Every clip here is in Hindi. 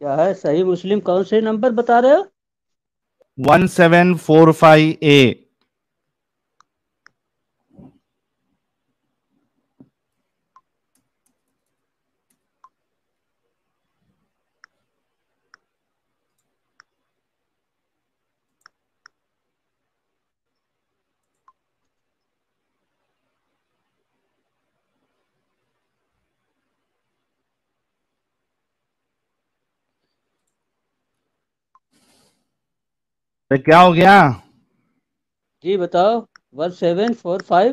क्या है सही मुस्लिम कौन से नंबर बता रहे हो one seven four five A तो क्या हो गया जी बताओ वन सेवन फोर फाइव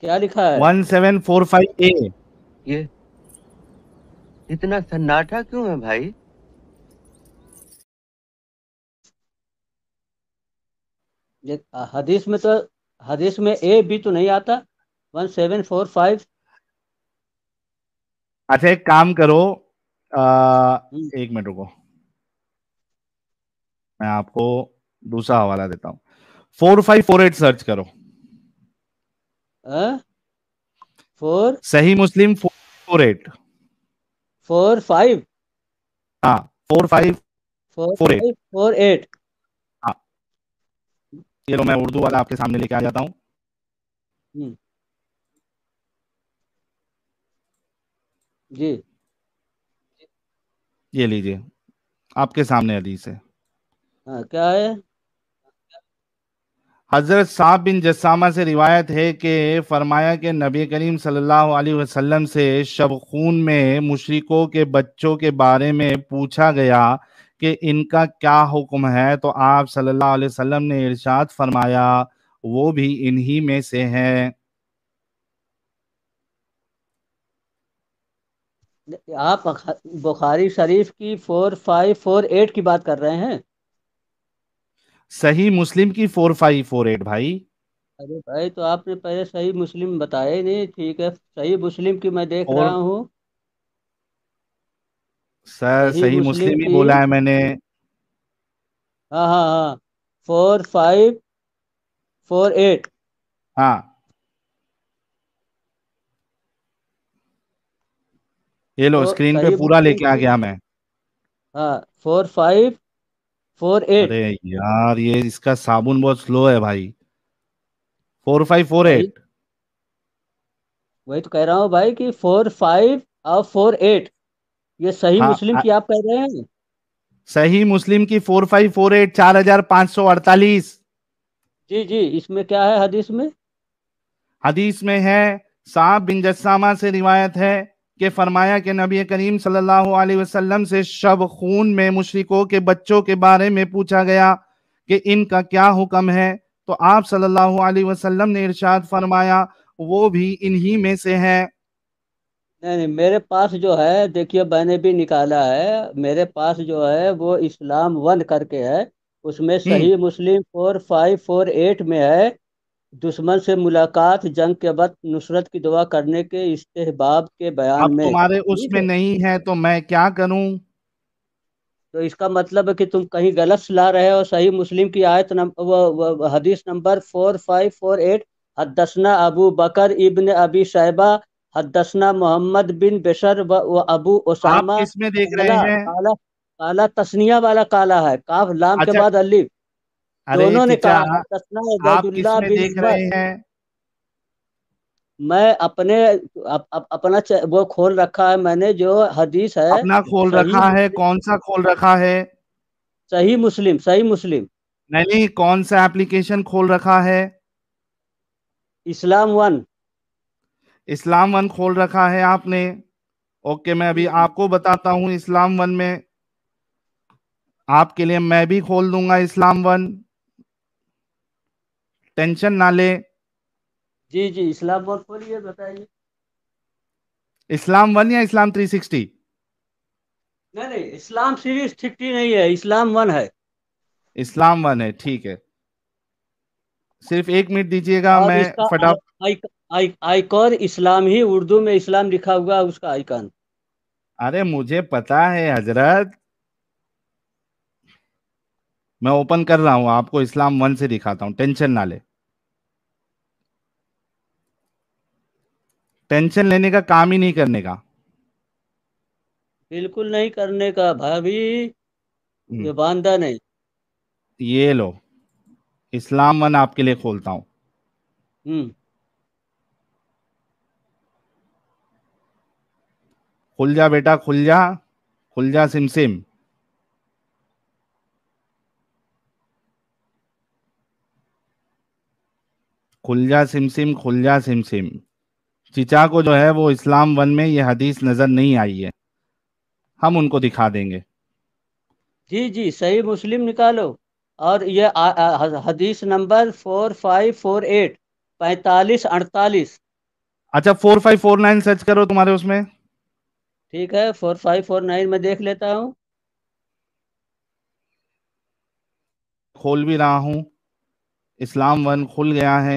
क्या लिखा है one seven four five A ये इतना सन्नाटा क्यों है भाई ये हदीस में तो हदीस में ए भी तो नहीं आता वन सेवन फोर फाइव अच्छा एक काम करो आ, हम्म। एक मिनट रुको मैं आपको दूसरा हवाला देता हूँ four five four eight search करो फोर हाँ? सही मुस्लिम फोर एट फोर फाइव हाँ four five four eight four eight हाँ ये लो मैं उर्दू वाला आपके सामने लेके आ जाता हूँ हम्म। जी ये लीजिए आपके सामने अदीस है हाँ, क्या है हजरत साहब बिन जसामा से रिवायत है कि फरमाया कि नबी करीम सल्लल्लाहु अलैहि वसल्लम से शब खून में मुशरिकों के बच्चों के बारे में पूछा गया कि इनका क्या हुक्म है तो आप सल्लल्लाहु अलैहि वसल्लम ने इरशाद फरमाया वो भी इन्हीं में से है आप बुखारी शरीफ की फोर फाइव फोर एट की बात कर रहे हैं सही मुस्लिम की फोर फाइव फोर एट भाई अरे भाई तो आपने पहले सही मुस्लिम बताया नहीं ठीक है सही मुस्लिम की मैं देख और... रहा हूँ सर सही मुस्लिम ही बोला है मैंने हाँ हाँ हाँ फोर फाइव फोर एट हाँ ये लो तो स्क्रीन पे पूरा लेके आ गया मैं हाँ फोर फाइव फोर एट अरे यार ये इसका साबुन बहुत स्लो है भाई फोर फाइव फोर एट वही तो कह रहा हूँ भाई कि फोर फाइव और फोर एट ये सही हाँ, मुस्लिम की आप कह रहे हैं सही मुस्लिम की फोर फाइव फोर एट चार हजार पांच सौ अड़तालीस जी जी इसमें क्या है हदीस में हदीस में है सांप बिन जस्सामा से रिवायत है कि फरमाया कि नबी करीम सल्लल्लाहु अलैहि वसल्लम से शब खून में मुशरिकों के बच्चों के बारे में पूछा गया कि इनका क्या हुक्म है तो आप सल्लल्लाहु अलैहि वसल्लम ने इरशाद फरमाया वो भी इन्हीं में से है नहीं नहीं मेरे पास जो है देखिए मैंने भी निकाला है मेरे पास जो है वो इस्लाम वन करके है उसमें हम्म। सही मुस्लिम फोर फाइव फोर एट में है दुश्मन से मुलाकात जंग के वक्त नुसरत की दुआ करने के इस्तेहबाब के बयान में तुम्हारे उसमें नहीं है तो मैं क्या करूं तो इसका मतलब है कि तुम कहीं गलत सलाह रहे हो सही मुस्लिम की आयत नंबर हदीस नंबर फोर फाइव फोर एट हदसना अबू बकर इब्न अबी साहिबा हदसना मोहम्मद बिन बेशर व अबू ओसामा इसमें देख रहे हैं काला तस्निया वाला काला है काफ लाम अच्छा, के बाद अलीफ दोनों ने कहा आप देख रहे हैं मैं अपने अप, अप, अपना वो खोल रखा है मैंने जो हदीस है अपना खोल रखा है कौन सा खोल रखा है सही मुस्लिम सही मुस्लिम नहीं नहीं कौन सा एप्लीकेशन खोल रखा है इस्लाम वन इस्लाम वन खोल रखा है आपने ओके मैं अभी हम्म। आपको बताता हूँ इस्लाम वन में आपके लिए मैं भी खोल दूंगा इस्लाम वन टेंशन ना ले जी जी इस्लाम वन खोलिए बताइए इस्लाम वन या इस्लाम थ्री सिक्सटी नहीं नहीं इस्लाम सीरीज थ्री नहीं है इस्लाम वन है इस्लाम वन है ठीक है सिर्फ एक मिनट दीजिएगा मैं फटाफट आइकॉन इस्लाम ही उर्दू में इस्लाम लिखा हुआ उसका आईकॉन अरे मुझे पता है हजरत मैं ओपन कर रहा हूं आपको इस्लाम वन से दिखाता हूं टेंशन ना ले टेंशन लेने का काम ही नहीं करने का बिल्कुल नहीं करने का भाभी हम्म। ये बांधा नहीं ये लो इस्लाम वन आपके लिए खोलता हूं हम्म। खुल जा बेटा खुल जा खुल जा सिम सिम खुल जा सिम सिम खुल जा सिम सिम चिचा को जो है वो इस्लाम वन में ये हदीस नजर नहीं आई है हम उनको दिखा देंगे जी जी सही मुस्लिम निकालो और ये आ, आ, हदीस नंबर फोर फाइव फोर एट पैतालीस अड़तालीस अच्छा four five four nine search करो तुम्हारे उसमें ठीक है फोर फाइव फोर नाइन में देख लेता हूँ खोल भी रहा हूँ इस्लाम वन खुल गया है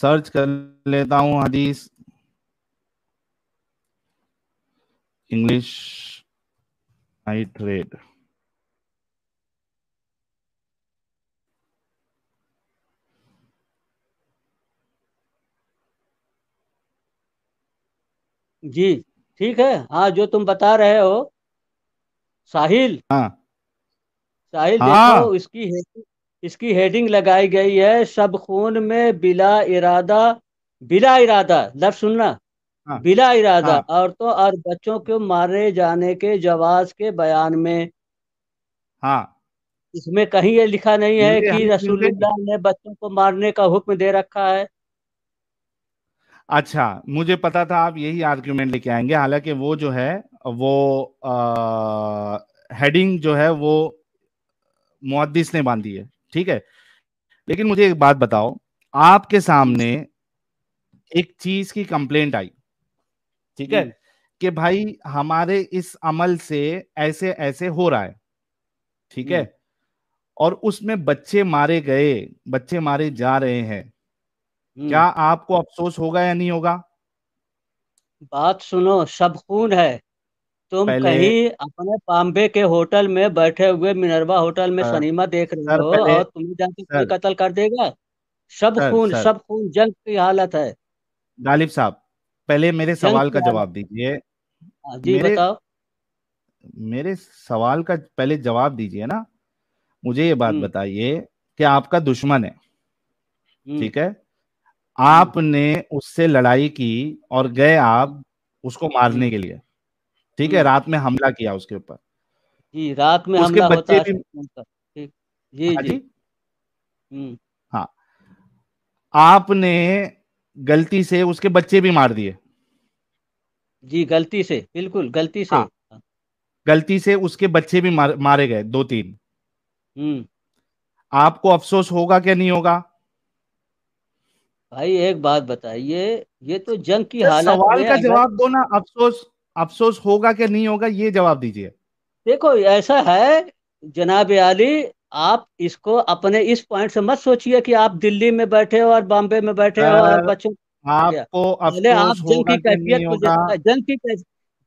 सर्च कर लेता हूँ हदीस इंग्लिश आई ट्रेड जी ठीक है हाँ जो तुम बता रहे हो साहिल हाँ साहिल हाँ। देखो इसकी इसकी हेडिंग लगाई गई है सब खून में बिला इरादा बिला इरादा लफ सुनना हाँ, बिला इरादा हाँ, औरतों और बच्चों को मारे जाने के जवाब के बयान में हाँ इसमें कहीं ये लिखा नहीं है कि रसूलुल्लाह ने बच्चों को मारने का हुक्म दे रखा है अच्छा मुझे पता था आप यही आर्ग्यूमेंट लेके आएंगे हालांकि वो जो है वो आ, हेडिंग जो है वो मुहदस ने बांधी है ठीक है लेकिन मुझे एक बात बताओ आपके सामने एक चीज की कंप्लेंट आई ठीक है कि भाई हमारे इस अमल से ऐसे ऐसे हो रहा है ठीक है और उसमें बच्चे मारे गए बच्चे मारे जा रहे हैं क्या आपको अफसोस होगा या नहीं होगा बात सुनो सब खून है तुम पहले... कहीं अपने बॉम्बे के होटल में बैठे हुए मिनरवा होटल में हाँ, सनीमा देख रहे हो पहले... और तुम्हें जाके कोई कत्ल कर देगा सब सर, खून सर, सब खून जंग की हालत है गालिब साहब पहले मेरे सवाल का जवाब दीजिए हाँ, जी मेरे, बताओ मेरे सवाल का पहले जवाब दीजिए ना मुझे ये बात हम्म। बताइए कि आपका दुश्मन है हम्म। ठीक है आपने उससे लड़ाई की और गए आप उसको मारने हम्म। के लिए ठीक है हम्म। रात में हमला किया उसके ऊपर जी रात में उसके हमला बच्चे भी हाँ जी, जी। हम्म। हाँ आपने गलती से उसके बच्चे भी मार दिए जी गलती से बिल्कुल गलती से हाँ, गलती से उसके बच्चे भी मार, मारे गए दो तीन हम्म। आपको अफसोस होगा क्या नहीं होगा भाई एक बात बताइए ये तो जंग की हालत सवाल का जवाब दो ना अफसोस अफसोस होगा कि नहीं होगा ये जवाब दीजिए देखो ऐसा है जनाब आली आप इसको अपने इस पॉइंट से मत सोचिए कि आप दिल्ली में बैठे हो और बॉम्बे में बैठे हो और बच्चों आपको आप जंग की कैफियत को जंग की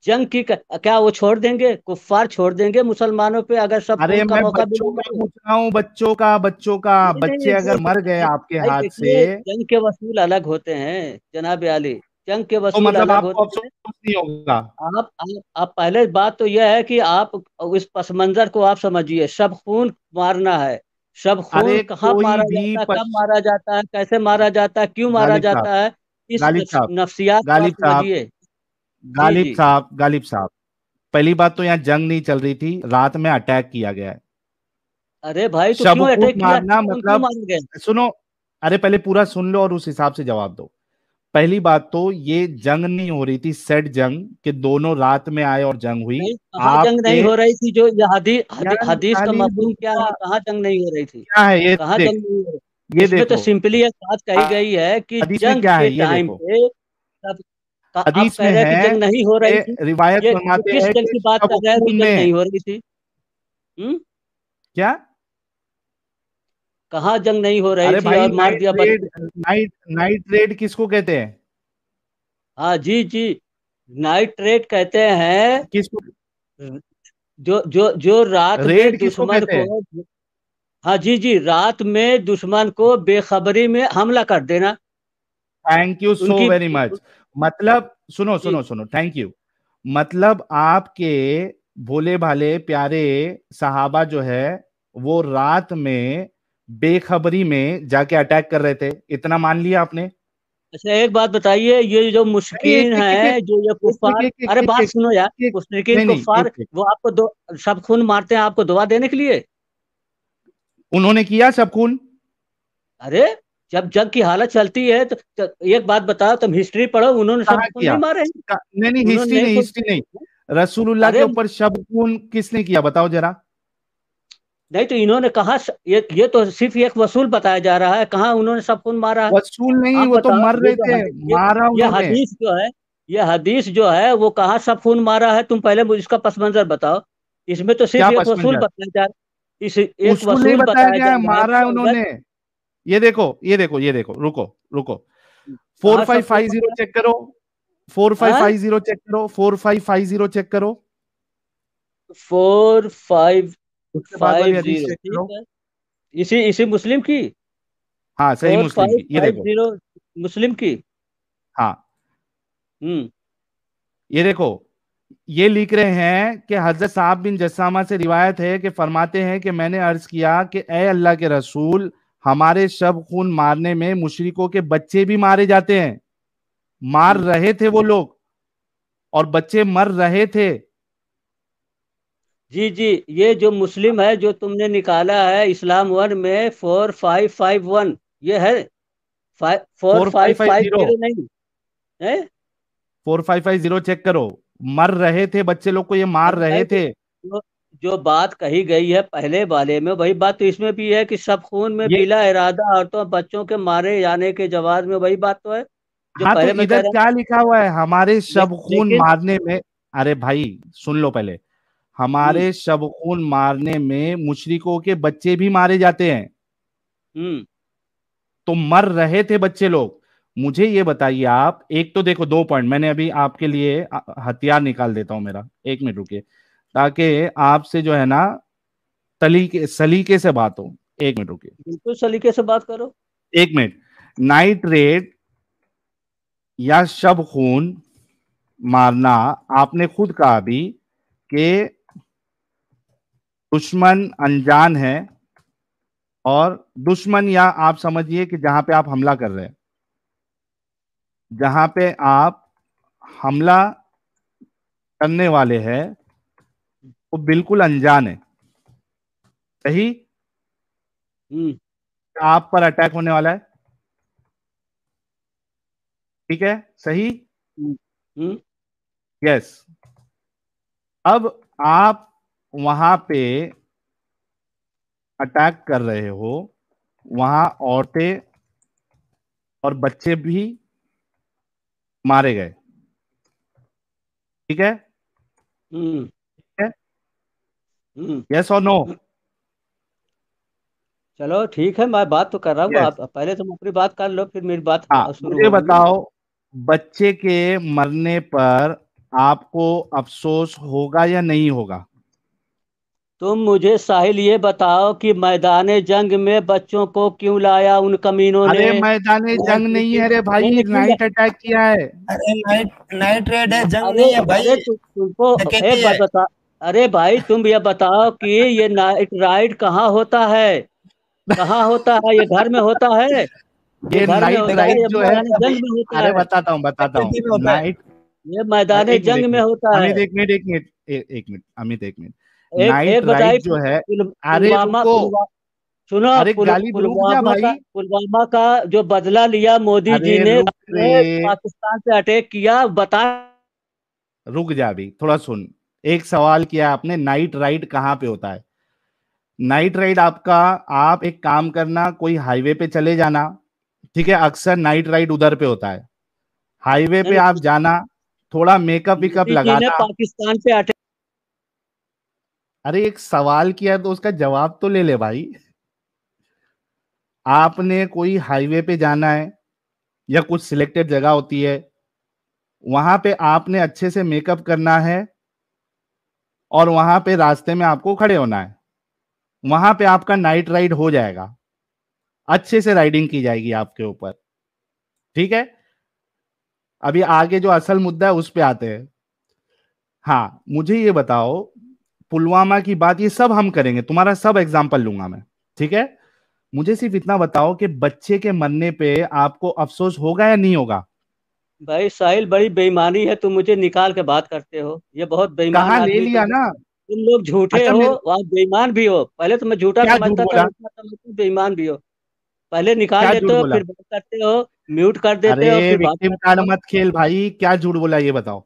जंग की क्या वो छोड़ देंगे कुफार छोड़ देंगे मुसलमानों पे अगर सब अरे मैं का बच्चों तो। का पूछ रहा हूँ बच्चों का बच्चों का बच्चे अगर मर गए आपके हाथ से जंग के वसूल अलग होते हैं जनाब आली चंग के वसूल तो मतलब अलग होते नहीं होगा आप, आप आप पहले बात तो यह है कि आप इस पस मंजर को आप समझिए सब खून मारना है सब खून कहाँ मारा जाता है कब मारा जाता है कैसे मारा जाता है क्यों मारा जाता है इस नफ्सियात गालिब साहब गालिब साहब गालिब साहब पहली बात तो यहाँ जंग नहीं चल रही थी रात में अटैक किया गया है अरे भाई तो क्यों अटैक किया मतलब सुनो अरे पहले पूरा सुन लो और उस हिसाब से जवाब दो पहली बात तो ये जंग नहीं हो रही थी सेट जंग कि दोनों रात में आए और जंग हुई आप जंग नहीं हो रही थी जो हदी, हदी, हदीस का मफहूम क्या है कहाँ जंग नहीं हो रही थी क्या है ये कहाँ जंग नहीं ये तो देखो तो सिंपली एक बात कही हाँ, गई है कि जंग क्या है ये हदीस में तो है जंग नहीं हो रही थी रिवायत बनाते हैं किस जंग की बात कर रहे हैं जंग नहीं हो रही थी हम्म? क्या कहा जंग नहीं हो रही थी और मार दिया रेड, नाइट नाइट रेड किसको कहते हैं हाँ जी जी नाइट रेड कहते हैं किसको जो जो जो रात रेड दुश्मन को हाँ जी जी रात में दुश्मन को बेखबरी में हमला कर देना thank you so very much मतलब सुनो सुनो सुनो थैंक यू मतलब आपके भोले भाले प्यारे साहबा जो है वो रात में बेखबरी में जाके अटैक कर रहे थे इतना मान लिया आपने अच्छा एक बात बताइए ये जो मुश्किल है जो ये कुफार अरे बात सुनो यार कुफार वो आपको दो सब खून मारते हैं आपको दुआ देने के लिए उन्होंने किया सब खून अरे जब जग की हालत चलती है तो, तो एक बात बताओ तुम हिस्ट्री पढ़ो उन्होंने सब खून नहीं मारे नहीं नहीं हिस्ट्री नहीं हिस्ट्री नहीं रसूलुल्लाह के ऊपर सब खून किसने किया बताओ जरा नहीं तो इन्होंने कहा ये, ये तो सिर्फ एक वसूल बताया जा रहा है कहा उन्होंने सब खून मारा वसूल नहीं वो तो मर रहे तो थे मारा ये हदीस जो है ये हदीस जो है वो कहा सब खून मारा है तुम पहले मुझे इसका पस मंजर बताओ इसमें तो सिर्फ एक वसूल बताया जा इस एक वसूल बताया जा मारा उन्होंने ये देखो ये देखो ये देखो रुको रुको हाँ, फोर फाइव हाँ? फाइव जीरो चेक करो four five five zero check करो four five five zero check करो फोर फाइव उसके बाद वाली हदीस चेक इसी इसी मुस्लिम की हाँ सही मुस्लिम की ये देखो मुस्लिम की हाँ हम्म ये देखो ये लिख रहे हैं कि हजरत साहब बिन जसामा से रिवायत है कि फरमाते हैं कि मैंने अर्ज किया कि ए अल्लाह के रसूल हमारे शब खून मारने में मुशरिकों के बच्चे भी मारे जाते हैं मार हम्म। रहे थे वो लोग और बच्चे मर रहे थे जी जी ये जो मुस्लिम है जो तुमने निकाला है इस्लाम वन में फोर फाइव फाइव वन ये है फोर फाइव फाइव जीरो नहीं है four five five zero check करो मर रहे थे बच्चे लोग को ये मार रहे थे जो, जो बात कही गई है पहले वाले में वही बात तो इसमें भी है कि सब खून में बिला इरादा औरतों बच्चों के मारे जाने के जवाब में वही बात तो है जो हाँ तो पहले तो इधर क्या लिखा हुआ है हमारे शब खून मारने में अरे भाई सुन लो पहले हमारे हम्म। शब खून मारने में मुशरिकों के बच्चे भी मारे जाते हैं हम्म। तो मर रहे थे बच्चे लोग मुझे ये बताइए आप एक तो देखो दो पॉइंट मैंने अभी आपके लिए हथियार निकाल देता हूं मेरा एक मिनट रुके ताकि आपसे जो है ना तलीके सलीके से बात हो एक मिनट रुके बिल्कुल सलीके से बात करो एक मिनट नाइट रेड या शब खून मारना आपने खुद कहा अभी के दुश्मन अनजान है और दुश्मन या आप समझिए कि जहां पे आप हमला कर रहे हैं जहां पे आप हमला करने वाले हैं वो बिल्कुल अनजान है सही हम्म। आप पर अटैक होने वाला है ठीक है सही यस हम्म। हम्म। अब आप वहां पे अटैक कर रहे हो वहां औरतें और बच्चे भी मारे गए ठीक है यस और नो चलो ठीक है मैं बात तो कर रहा हूँ yes. पहले तुम तो अपनी बात कर लो फिर मेरी बात हाँ, मुझे बताओ बच्चे के मरने पर आपको अफसोस होगा या नहीं होगा तुम मुझे साहिल ये बताओ कि मैदान जंग में बच्चों को क्यों लाया उन कमीनों ने मैदान जंग नहीं है अरे भाई नाइट अटैक किया है अरे नाइट रेड है जंग नहीं है भाई तुमको एक बात बता अरे भाई तुम ये बताओ कि ये नाइट राइड कहाँ होता है कहाँ होता है ये घर में होता है ये नाइट राइड जो है अरे बताता हूँ बताता हूँ नाइट ये मैदान जंग में होता है एक मिनट एक मिनट एक मिनट अमित एक मिनट नाइट राइड जो है अरे सुनो अरे गाली पुलवामा भाई पुलवामा का जो बदला लिया मोदी जी ने पाकिस्तान से अटैक किया बता रुक जा भी थोड़ा सुन एक सवाल किया आपने नाइट राइड कहाँ पे होता है नाइट राइड आपका आप एक काम करना कोई हाईवे पे चले जाना ठीक है अक्सर नाइट राइड उधर पे होता है हाईवे पे आप जाना थोड़ा मेकअप वेकअप लगाना पाकिस्तान पे अटैक अरे एक सवाल किया तो उसका जवाब तो ले ले भाई आपने कोई हाईवे पे जाना है या कुछ सिलेक्टेड जगह होती है वहां पे आपने अच्छे से मेकअप करना है और वहां पे रास्ते में आपको खड़े होना है वहां पे आपका नाइट राइड हो जाएगा अच्छे से राइडिंग की जाएगी आपके ऊपर ठीक है अभी आगे जो असल मुद्दा है उस पर आते हैं हाँ मुझे ये बताओ पुलवामा की बात ये सब हम करेंगे तुम्हारा सब एग्जाम्पल लूंगा मैं ठीक है मुझे सिर्फ इतना बताओ कि बच्चे के मरने पे आपको अफसोस होगा या नहीं होगा भाई साहिल बड़ी बेईमानी है तुम मुझे निकाल के बात करते हो ये बहुत बेईमान ले लिया तो ना तुम लोग झूठे अच्छा, हो आप बेईमान भी हो पहले तो मैं झूठा समझता था बेईमान भी हो पहले निकाल देते हो फिर बात करते हो म्यूट कर देते हो मत खेल भाई क्या झूठ बोला ये बताओ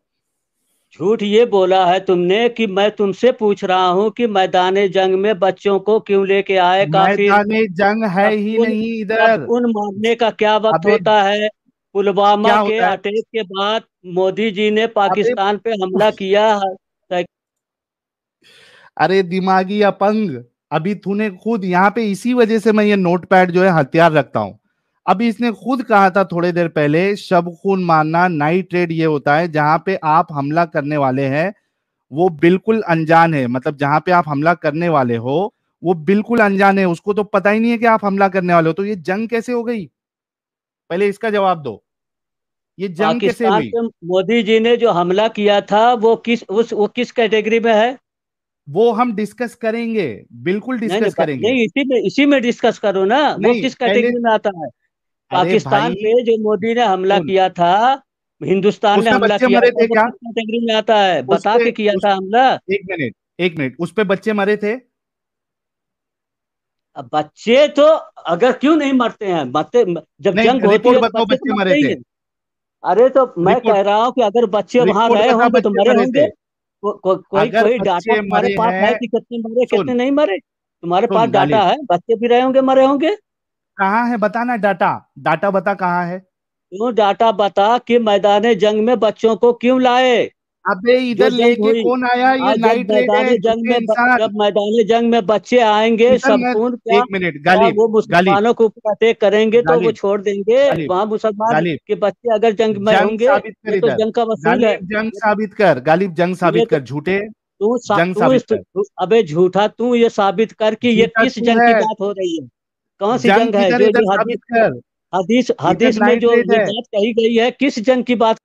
झूठ ये बोला है तुमने कि मैं तुमसे पूछ रहा हूँ कि मैदान जंग में बच्चों को क्यों लेके आए काफी जंग है ही नहीं इधर उन मारने का क्या वक्त होता है पुलवामा के अटैक के बाद मोदी जी ने पाकिस्तान पे हमला किया है अरे दिमागी अपंग अभी तूने खुद यहाँ पे इसी वजह से मैं ये नोट पैड जो है हथियार रखता हूँ अभी इसने खुद कहा था थोड़ी देर पहले शब खून मारना नाइट ट्रेड ये होता है जहां पे आप हमला करने वाले हैं वो बिल्कुल अनजान है मतलब जहां पे आप हमला करने वाले हो वो बिल्कुल अनजान है उसको तो पता ही नहीं है कि आप हमला करने वाले हो तो ये जंग कैसे हो गई पहले इसका जवाब दो ये जंग कैसे हुई मोदी जी ने जो हमला किया था वो किस उस वो किस कैटेगरी में है वो हम डिस्कस करेंगे बिल्कुल डिस्कस नहीं, करेंगे नहीं इसी में इसी में डिस्कस करो ना वो किस कैटेगरी में आता है पाकिस्तान पे जो मोदी ने हमला किया था हिंदुस्तान ने हमला किया कैटेगरी में आता है बता के किया था हमला एक मिनट एक मिनट उस पर बच्चे मरे थे बच्चे तो अगर क्यों नहीं मरते हैं मरते जब जंग होती है तो बच्चे, तो बच्चे मरे थे अरे तो मैं कह रहा हूँ कि अगर बच्चे वहां रहे होंगे तो मरे होंगे कोई कोई डाटा तुम्हारे पास है कि कितने मरे कितने नहीं मरे तुम्हारे पास डाटा है बच्चे भी रहे होंगे मरे होंगे कहाँ है बताना डाटा डाटा बता कहाँ है क्यों डाटा बता कि मैदान जंग में बच्चों को क्यों लाए अबे इधर लेके कौन आया ये नाइट मैदान जंग में जब मैदान जंग में बच्चे आएंगे संपूर्ण एक मिनट गाली वो मुसलमानों को अटैक करेंगे तो वो छोड़ देंगे वहाँ मुसलमान के बच्चे अगर जंग में होंगे तो जंग का वसूल है जंग साबित कर गालिब जंग साबित तो कर झूठे तू अबे झूठा तू ये साबित कर कि ये किस जंग की बात हो रही है कहाँ से जंग, है हदीस हदीस में जो बात कही गई है किस जंग की बात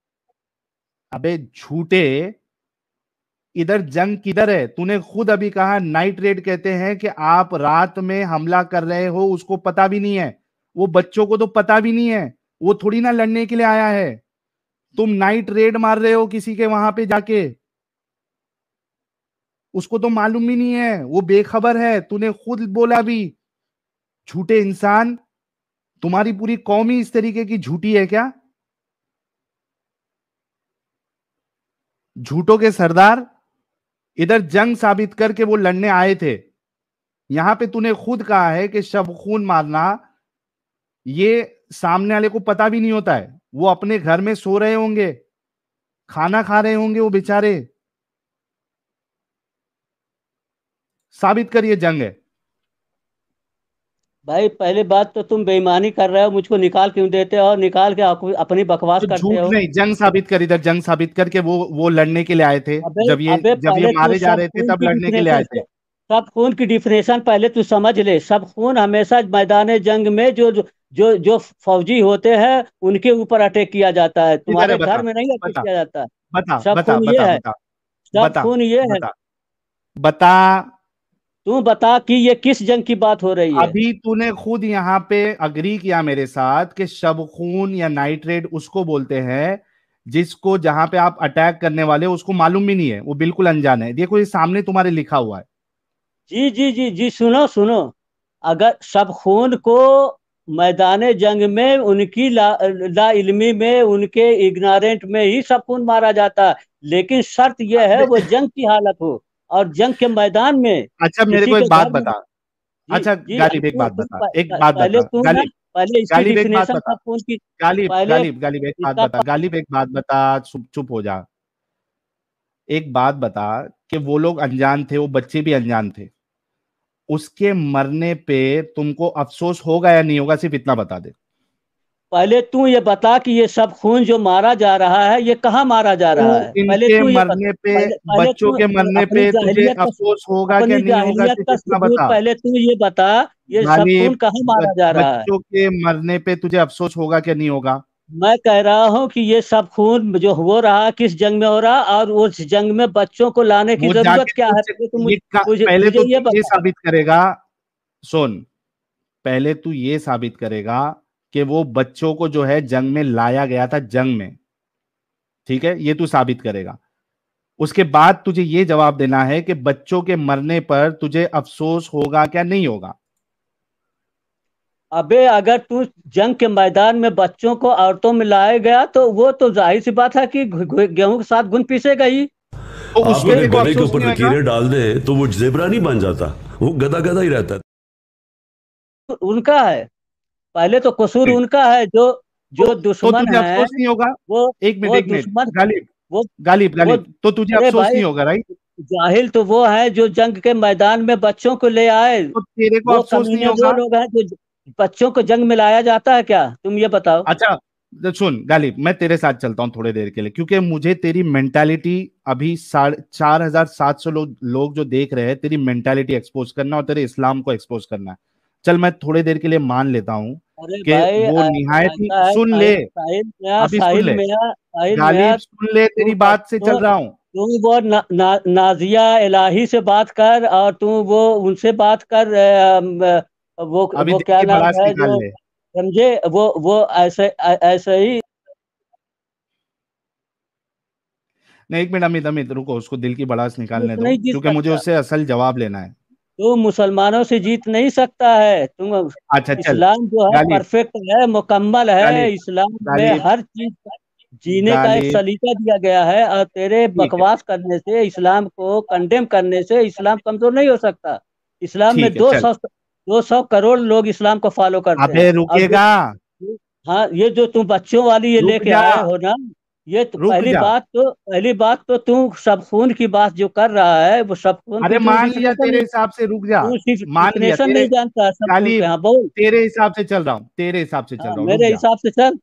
अबे झूठे इधर जंग किधर है तूने खुद अभी कहा नाइट रेड कहते हैं कि आप रात में हमला कर रहे हो उसको पता भी नहीं है वो बच्चों को तो पता भी नहीं है वो थोड़ी ना लड़ने के लिए आया है तुम नाइट रेड मार रहे हो किसी के वहां पे जाके उसको तो मालूम भी नहीं है वो बेखबर है तूने खुद बोला भी झूठे इंसान तुम्हारी पूरी कौमी इस तरीके की झूठी है क्या झूठों के सरदार इधर जंग साबित करके वो लड़ने आए थे यहां पे तूने खुद कहा है कि शब खून मारना ये सामने वाले को पता भी नहीं होता है वो अपने घर में सो रहे होंगे खाना खा रहे होंगे वो बेचारे साबित कर ये जंग है भाई पहले बात तो तुम बेईमानी कर रहे हो मुझको निकाल क्यों देते हो निकाल के अपनी बकवास तो करते हो नहीं जंग साबित कर इधर जंग साबित करके वो वो लड़ने के लिए आए थे जब ये जब ये मारे जा रहे थे तब लड़ने के लिए आए थे सब खून की डिफिनेशन पहले तू समझ ले सब खून हमेशा मैदान जंग में जो जो जो फौजी होते हैं उनके ऊपर अटैक किया जाता है तुम्हारे घर में नहीं अटैक किया जाता है सब खून ये है सब खून ये है बता तू बता कि ये किस जंग की बात हो रही है अभी तूने खुद यहाँ पे अग्री किया मेरे साथ कि शब खून या नाइट्रेट उसको बोलते हैं जिसको जहां पे आप अटैक करने वाले उसको मालूम भी नहीं है वो बिल्कुल अनजान है देखो ये सामने तुम्हारे लिखा हुआ है जी जी जी जी सुनो सुनो अगर शब खून को मैदान जंग में उनकी ला, ला इल्मी में उनके इग्नारेंट में ही सब खून मारा जाता लेकिन शर्त यह है वो जंग की हालत हो और जंग के मैदान में अच्छा मेरे को एक बात बता अच्छा गालिब एक बात बता एक बात बता गालिब पहले गालिब एक बात बता गालिब गालिब गालिब एक बात बता गालिब एक बात बता चुप चुप हो जा एक बात बता कि वो लोग अनजान थे वो बच्चे भी अनजान थे उसके मरने पे तुमको अफसोस होगा या नहीं होगा सिर्फ इतना बता दे पहले तू ये बता कि ये सब खून जो मारा जा रहा है ये कहाँ मारा जा रहा है पहले तू मरने पे बच्चों के मरने पे तुझे अफसोस होगा कि नहीं होगा कितना बता पहले तू ये बता ये सब खून कहाँ मारा जा रहा है बच्चों के मरने पे तुझे अफसोस होगा कि नहीं होगा मैं कह रहा हूँ कि ये सब खून जो हो रहा किस जंग में हो रहा और उस जंग में बच्चों को लाने की जरूरत क्या है तो पहले तो ये साबित करेगा सुन पहले तू ये साबित करेगा कि वो बच्चों को जो है जंग में लाया गया था जंग में ठीक है ये तू साबित करेगा उसके बाद तुझे ये जवाब देना है कि बच्चों के मरने पर तुझे अफसोस होगा क्या नहीं होगा अबे अगर तू जंग के मैदान में बच्चों को औरतों में लाया गया तो वो तो जाहिर सी बात है कि गेहूं के साथ गुन पीसे गई तो उसके तो गले के ऊपर लकीरे डाल दे तो वो जेबरा नहीं बन जाता वो गदा गदा ही रहता उनका है पहले तो कसूर उनका है जो जो तो, तो दुश्मन तो है नहीं होगा वो एक मिनट एक मिनट गालिब वो गालिब गालिब तो तुझे अफसोस नहीं होगा राइट जाहिल तो वो है जो जंग के मैदान में बच्चों को ले आए तो तेरे को अफसोस नहीं होगा लोग हैं जो बच्चों को जंग में लाया जाता है क्या तुम ये बताओ अच्छा सुन गालिब मैं तेरे साथ चलता हूँ थोड़ी देर के लिए क्योंकि मुझे तेरी मेंटालिटी अभी साढ़े चार हजार सात सौ लोग लोग जो देख रहे हैं तेरी मेंटालिटी एक्सपोज करना और तेरे इस्लाम को एक्सपोज करना है चल मैं थोड़ी देर के लिए मान लेता हूँ कि वो निहायत ही सुन ले अभी सुन ले गालिब सुन ले तेरी बात से चल रहा हूँ तू वो ना, ना, नाजिया इलाही से बात कर और तू वो उनसे बात कर वो वो क्या नाम है जो समझे वो वो ऐसे ऐसे ही नहीं एक मिनट अमित अमित रुको उसको दिल की बड़ास निकालने दो क्योंकि मुझे उससे असल जवाब लेना है तुम मुसलमानों से जीत नहीं सकता है तुम अच्छा इस्लाम जो है परफेक्ट है मुकम्मल है इस्लाम में हर चीज जीने का एक सलीका दिया गया है और तेरे बकवास करने से इस्लाम को कंडेम करने से इस्लाम कमजोर नहीं हो सकता इस्लाम में दो सौ दो सौ करोड़ लोग इस्लाम को फॉलो करते हैं रुकेगा हाँ ये जो तुम बच्चों वाली ये लेके आए हो ना ये तो पहली बात तो पहली बात तो तू सब खून की बात जो कर रहा है वो सब खून अरे मान लिया तेरे हिसाब से रुक जा मान लिया तेरे नहीं जानता सब हाँ, बोल तेरे हिसाब से चल रहा हूँ तेरे हिसाब से चल रहा हूँ मेरे हिसाब से चल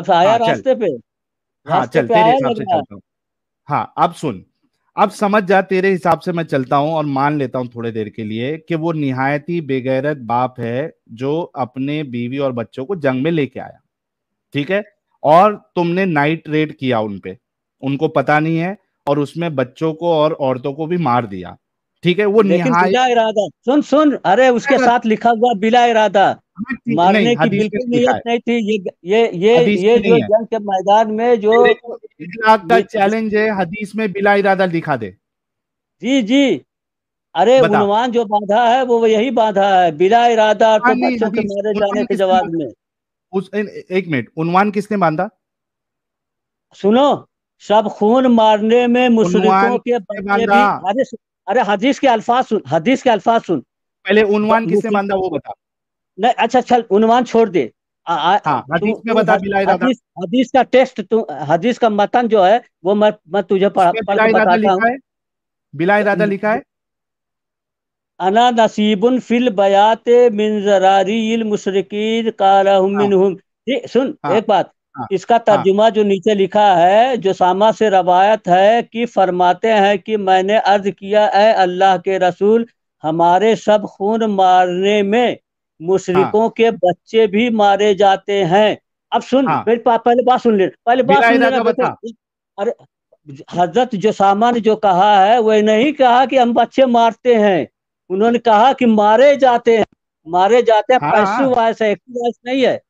अब आया हाँ, रास्ते पे हाँ चल तेरे हिसाब से चलता हूँ हाँ अब सुन अब समझ जा तेरे हिसाब से मैं चलता हूँ और मान लेता हूँ थोड़ी देर के लिए कि वो निहायती बेगैरत बाप है जो अपने बीवी और बच्चों को जंग में लेके आया ठीक है और तुमने नाइट रेड किया उनपे उनको पता नहीं है और उसमें बच्चों को और औरतों को भी मार दिया ठीक है वो बिला इरादा सुन सुन अरे उसके साथ लिखा हुआ बिला इरादा हाँ, मारने की बिल्कुल नीयत नहीं थी ये ये ये ये जो जंग के मैदान में जो एक का चैलेंज है हदीस में बिला इरादा लिखा दे जी जी अरे उनवान जो बाधा है वो यही बाधा है बिला इरादा और तो हाँ, बच्चों के मारे जाने के जवाब में उस एक मिनट उन्वान किसने बांधा सुनो सब खून मारने में मुशरकों के बंदे अरे अरे हदीस के अल्फाज सुन हदीस के अल्फाज सुन पहले उन्वान किसने बांधा वो बता नहीं अच्छा चल उन्वान छोड़ दे हाँ, हदीस में बता हदीस, हदीस का टेस्ट तू हदीस का मतन जो है वो मैं मैं तुझे पढ़ा बिला इरादा बिला इरादा लिखा है अना नसीबुन फिल बयात मिनजरारी मुशरकिन कालहमिन हाँ। ये सुन हाँ, एक बात हाँ, इसका हाँ। तर्जुमा हाँ, जो नीचे लिखा है जो सामा से रवायत है कि फरमाते हैं कि मैंने अर्ज किया है अल्लाह के रसूल हमारे सब खून मारने में मुशरकों हाँ, के बच्चे भी मारे जाते हैं अब सुन हाँ, पहले बात सुन ले पहले बात सुन ले अरे हजरत जो सामा ने जो कहा है वह नहीं कहा कि हम बच्चे मारते हैं उन्होंने कहा कि मारे जाते हैं मारे जाते हैं हाँ, पैसिव वॉयस है एक्टिव वॉयस नहीं है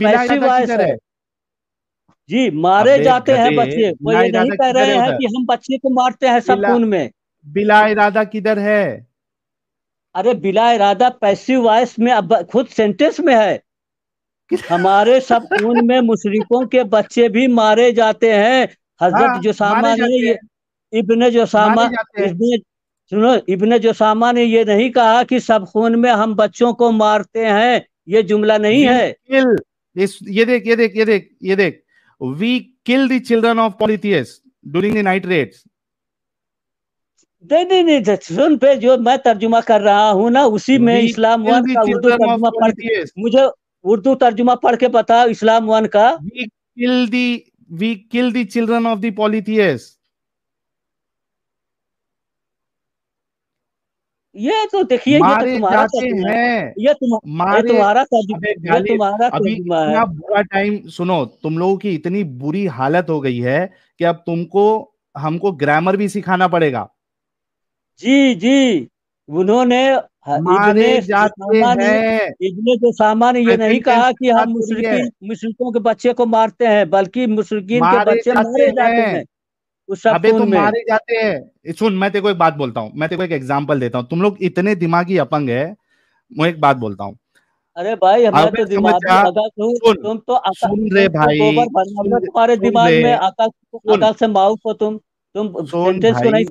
पैसिव वॉयस है जी मारे जाते हैं बच्चे वो ये नहीं कह रहे हैं कि हम बच्चे को मारते हैं सब खून में बिला इरादा किधर है अरे बिला इरादा पैसिव वॉयस में अब खुद सेंटेंस में है हमारे सब खून में मुशरकों के बच्चे भी मारे जाते हैं हजरत हाँ, जोसामा ने इब्ने जोसामा इब्ने सुनो इब्ने जोसामा ने ये नहीं कहा कि सब खून में हम बच्चों को मारते हैं ये जुमला नहीं है ये देख ये देख ये देख ये देख we kill the children of polytheists during the night raids नहीं नहीं नहीं सुन पे जो मैं तर्जुमा कर रहा हूँ ना उसी में इस्लाम वन का उर्दू तर्जुमा पढ़ मुझे उर्दू तर्जुमा पढ़ के बताओ इस्लाम वन का we kill the we kill the children of the polytheists ये तो देखिए ये तो तुम्हारा हैं ये तुम्हारा मारे तुम्हारा तुम्हारा अभी इतना बुरा टाइम सुनो तुम लोगों की इतनी बुरी हालत हो गई है कि अब तुमको हमको ग्रामर भी सिखाना पड़ेगा जी जी उन्होंने मारे जाते हैं जो सामान ये नहीं कहा कि हम मुशरकिन मुशरकों के बच्चे को मारते हैं बल्कि मुशरकिन के बच्चे मारे जाते हैं अबे तुम में। मारे जाते हैं सुन मैं तेको एक बात बोलता हूँ मैं तेको एक एग्जाम्पल देता हूँ तुम लोग इतने दिमागी अपंग है मैं एक बात बोलता हूँ अरे भाई हमारे तो दिमाग में आकाश सुन, तुम तो आकाश सुन रे भाई तुम्हारे दिमाग में आकाश आकाश से माउस हो तुम तुम सेंटेंस को नहीं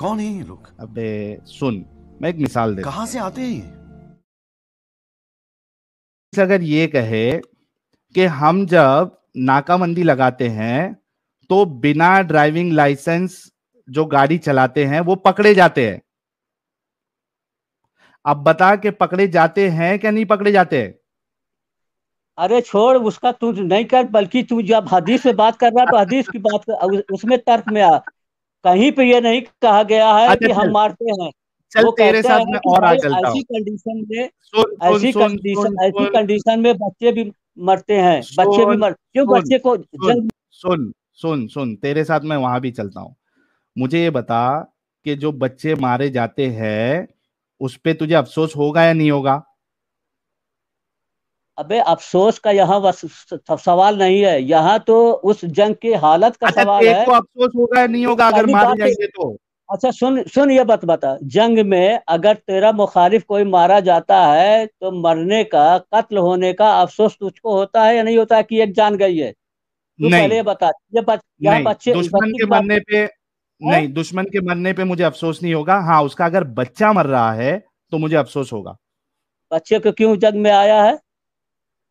कौन है ये लोग अबे सुन मैं एक मिसाल दे कहाँ से आते हैं अगर ये कहे कि हम जब नाकाबंदी लगाते हैं तो बिना ड्राइविंग लाइसेंस जो गाड़ी चलाते हैं वो पकड़े जाते हैं अब बता के पकड़े जाते हैं क्या नहीं पकड़े जाते हैं अरे छोड़ उसका तू नहीं कर बल्कि तू जब हदीस से बात कर रहा है तो हदीस की बात कर उसमें तर्क में आ कहीं पे ये नहीं कहा गया है अच्छा, कि हम मारते हैं चल वो तेरे साथ मैं और आ चलता ऐसी कंडीशन में ऐसी कंडीशन ऐसी कंडीशन में बच्चे भी मरते हैं बच्चे भी मर क्यों बच्चे को जल्द सुन सुन सुन तेरे साथ मैं वहां भी चलता हूँ मुझे ये बता कि जो बच्चे मारे जाते हैं उस पर तुझे अफसोस होगा या नहीं होगा अबे अफसोस का यहाँ सवाल नहीं है यहाँ तो उस जंग की हालत का अच्छा, सवाल है तो अफसोस होगा या नहीं होगा तो अगर मारे जाएंगे तो अच्छा सुन सुन ये बात बता जंग में अगर तेरा मुखालिफ कोई मारा जाता है तो मरने का कत्ल होने का अफसोस तुझको होता है या नहीं होता है कि एक जान गई है बता नहीं, बच्चे दुश्मन के मरने पे नहीं दुश्मन के मरने पे मुझे अफसोस नहीं होगा हाँ उसका अगर बच्चा मर रहा है तो मुझे अफसोस होगा बच्चे को क्यों जंग में आया है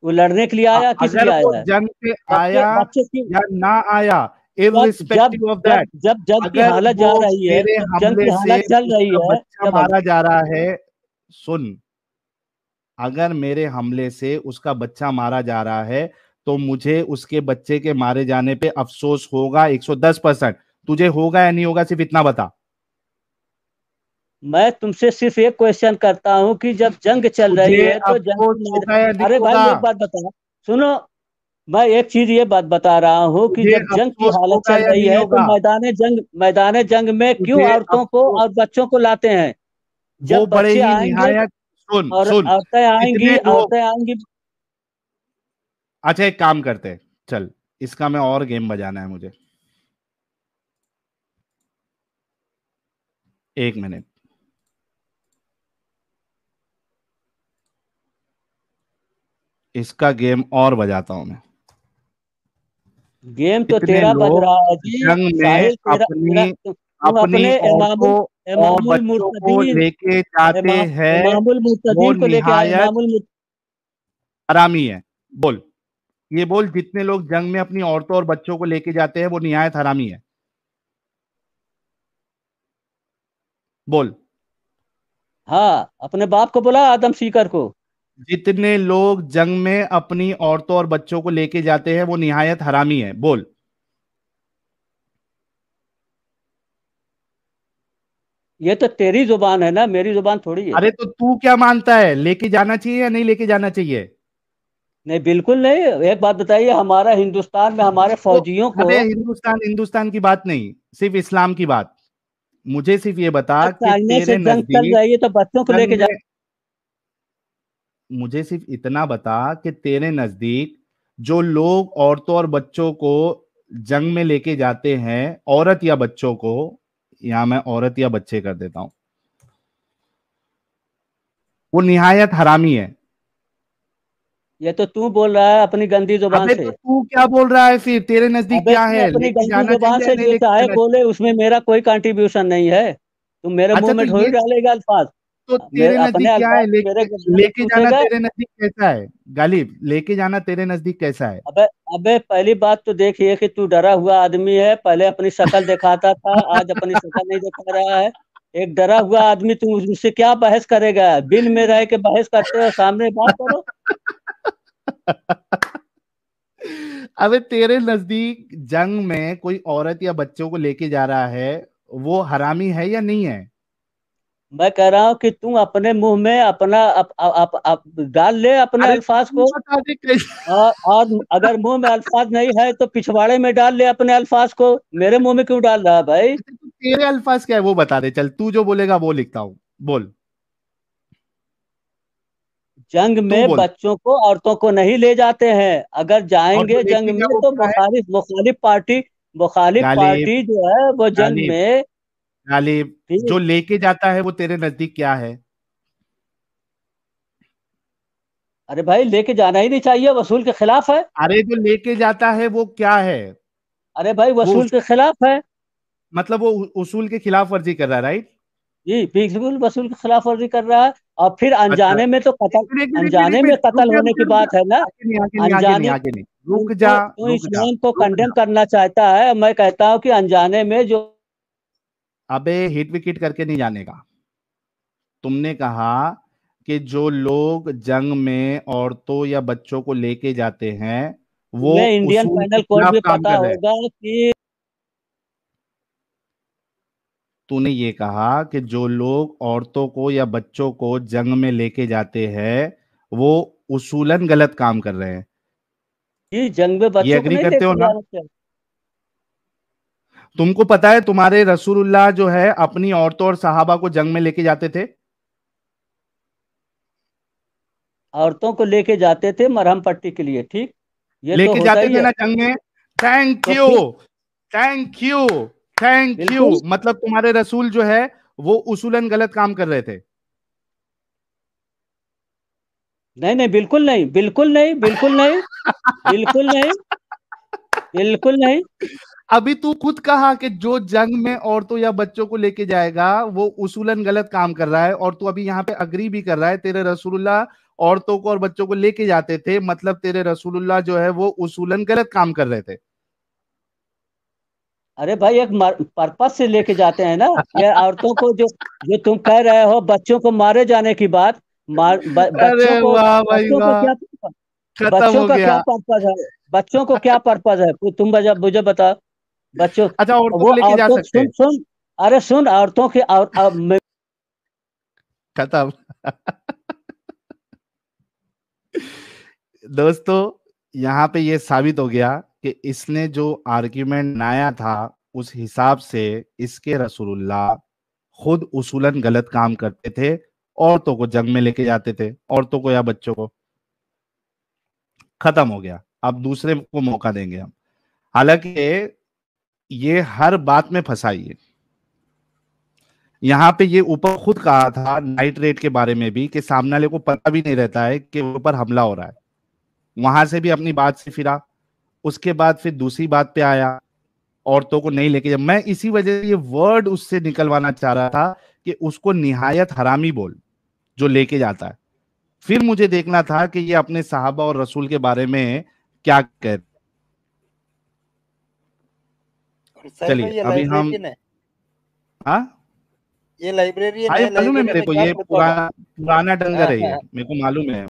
वो लड़ने के लिए आया किस लिए आया जंग पे आया या ना आया इरिस्पेक्टिव ऑफ दैट जब की हालत जा रही है जंग की हालत चल रही है बच्चा मारा जा रहा है सुन अगर मेरे हमले से उसका बच्चा मारा जा रहा है तो मुझे उसके बच्चे के मारे जाने पे अफसोस होगा 110 परसेंट तुझे होगा या नहीं होगा सिर्फ इतना बता मैं तुमसे सिर्फ एक क्वेश्चन करता हूँ कि जब जंग चल रही है तो जंग अरे भाई एक बात बता सुनो मैं एक चीज ये बात बता रहा हूँ कि जब जंग की हालत चल रही है तो मैदान जंग मैदान जंग में क्यों औरतों को और बच्चों को लाते हैं जब बच्चे आएंगे और औरतें आएंगी तो- औरतें आएंगी अच्छा एक काम करते हैं चल इसका मैं और गेम बजाना है मुझे एक मिनट इसका गेम और बजाता हूं मैं गेम तो तेरा बज रहा है जी साहिल तेरा, अपनी, अपने इमामुल मुर्तदीन लेके जाते हैं इमामुल मुर्तदीन को लेके इमामुल हरामी है बोल ये बोल जितने लोग जंग में अपनी औरतों और बच्चों को लेके जाते हैं वो निहायत हरामी है बोल हाँ अपने बाप को बोला आदम सीकर को जितने लोग जंग में अपनी औरतों और बच्चों को लेके जाते हैं वो निहायत हरामी है बोल ये तो तेरी जुबान है ना मेरी जुबान थोड़ी है अरे तो तू क्या मानता है लेके जाना चाहिए या नहीं लेके जाना चाहिए नहीं बिल्कुल नहीं एक बात बताइए हमारा हिंदुस्तान में हमारे तो फौजियों को हिंदुस्तान हिंदुस्तान की बात नहीं सिर्फ इस्लाम की बात मुझे सिर्फ ये बता जाइए तो बच्चों को लेके जाए मुझे सिर्फ इतना बता कि तेरे नजदीक जो लोग औरतों और बच्चों को जंग में लेके जाते हैं औरत या बच्चों को या मैं औरत या बच्चे कर देता हूं वो निहायत हरामी है ये तो तू बोल रहा है अपनी गंदी जुबान से तो तू क्या बोल रहा है फिर तेरे नजदीक क्या है अपनी गंदी जुबान से लेता है बोले उसमें मेरा कोई कंट्रीब्यूशन नहीं है तुम मेरे अच्छा, मुंह में तो ढोल डालेगा अल्फाज तो तेरे नजदीक क्या है लेके जाना तेरे नजदीक कैसा है गालिब लेके जाना तेरे नजदीक कैसा है अबे अबे पहली बात तो देखिए कि तू डरा हुआ आदमी है पहले अपनी शक्ल दिखाता था आज अपनी शक्ल नहीं दिखा रहा है एक डरा हुआ आदमी तुम उससे क्या बहस करेगा बिल में रह के बहस करते हो सामने बात करो अब तेरे नजदीक जंग में कोई औरत या बच्चों को लेके जा रहा है वो हरामी है या नहीं है मैं कह रहा हूँ कि तू अपने मुंह में अपना अप, अप, अप, डाल ले अपने अल्फाज को और, और अगर मुंह में अल्फाज नहीं है तो पिछवाड़े में डाल ले अपने अल्फाज को मेरे मुंह में क्यों डाल रहा है भाई अच्छा, तो तेरे अल्फाज क्या है वो बता दे चल तू जो बोलेगा वो लिखता हूँ बोल जंग में बच्चों को औरतों को नहीं ले जाते हैं अगर जाएंगे जंग में तो मुखालिफ मुखालिफ पार्टी मुखालिफ पार्टी जो है वो जंग में जो लेके जाता है वो तेरे नजदीक क्या है अरे भाई लेके जाना ही नहीं चाहिए वसूल के खिलाफ है अरे जो लेके जाता है वो क्या है अरे भाई वसूल के खिलाफ है मतलब वो उसूल के खिलाफ वर्जी कर रहा है राइट जी बिल्कुल वसूल की खिलाफ वर्जी कर रहा है और फिर अनजाने अच्छा। में तो कतल अनजाने में कतल होने की बात है ना अनजाने रुक जा तो इस्लाम को कंडेम करना चाहता है मैं कहता हूँ कि अनजाने में जो अबे हिट विकेट करके नहीं जाने का तुमने कहा कि जो लोग जंग में औरतों या बच्चों को लेके जाते हैं वो इंडियन पैनल कोड में पता होगा कि तूने ये कहा कि जो लोग औरतों को या बच्चों को जंग में लेके जाते हैं वो उसूलन गलत काम कर रहे हैं ये जंग में बच्चों ये एग्री करते हो ना तुमको पता है तुम्हारे रसूलुल्लाह जो है अपनी औरतों और साहबा को जंग में लेके जाते थे औरतों को लेके जाते थे मरहम पट्टी के लिए ठीक ये तो लेके तो जाते थे ना जंग में thank you thank you thank you मतलब तुम्हारे रसूल जो है वो उसूलन गलत काम कर रहे थे नहीं नहीं बिल्कुल नहीं बिल्कुल नहीं बिल्कुल नहीं बिल्कुल नहीं बिल्कुल नहीं अभी तू खुद कहा कि जो जंग में औरतों या बच्चों को लेके जाएगा वो उसूलन गलत काम कर रहा है और तू अभी यहाँ पे अग्री भी कर रहा है तेरे रसूलुल्लाह औरतों को और बच्चों को लेके जाते थे मतलब तेरे रसूलुल्लाह जो है वो उसूलन गलत काम कर रहे थे अरे भाई एक पर्पज से लेके जाते हैं ना ये औरतों को जो जो तुम कह रहे हो बच्चों को मारे जाने की बात मार ब, बच्चों को, बच्चों को क्या बच्चों का क्या पर्पज है बच्चों को क्या पर्पज है तुम मुझे बताओ बच्चों अच्छा वो लेके जा सकते सुन सुन अरे सुन औरतों के और खत्म दोस्तों यहाँ पे ये साबित हो गया कि इसने जो आर्ग्यूमेंट नाया था उस हिसाब से इसके रसूलुल्लाह खुद उसूलन गलत काम करते थे औरतों को जंग में लेके जाते थे औरतों को या बच्चों को खत्म हो गया अब दूसरे को मौका देंगे हम हालांकि ये हर बात में फंसाइए है यहाँ पे ये ऊपर खुद कहा था नाइट रेट के बारे में भी कि सामने वाले को पता भी नहीं रहता है कि ऊपर हमला हो रहा है वहां से भी अपनी बात से फिरा उसके बाद फिर दूसरी बात पे आया औरतों को नहीं लेके जब मैं इसी वजह से ये वर्ड उससे निकलवाना चाह रहा था कि उसको निहायत हरामी बोल जो लेके जाता है फिर मुझे देखना था कि ये अपने साहबा और रसूल के बारे में क्या कह चलिए अभी हम हाँ ये लाइब्रेरी मालूम है मेरे को ये पुराना डंगर है हाँ, हाँ, हाँ। मेरे को मालूम है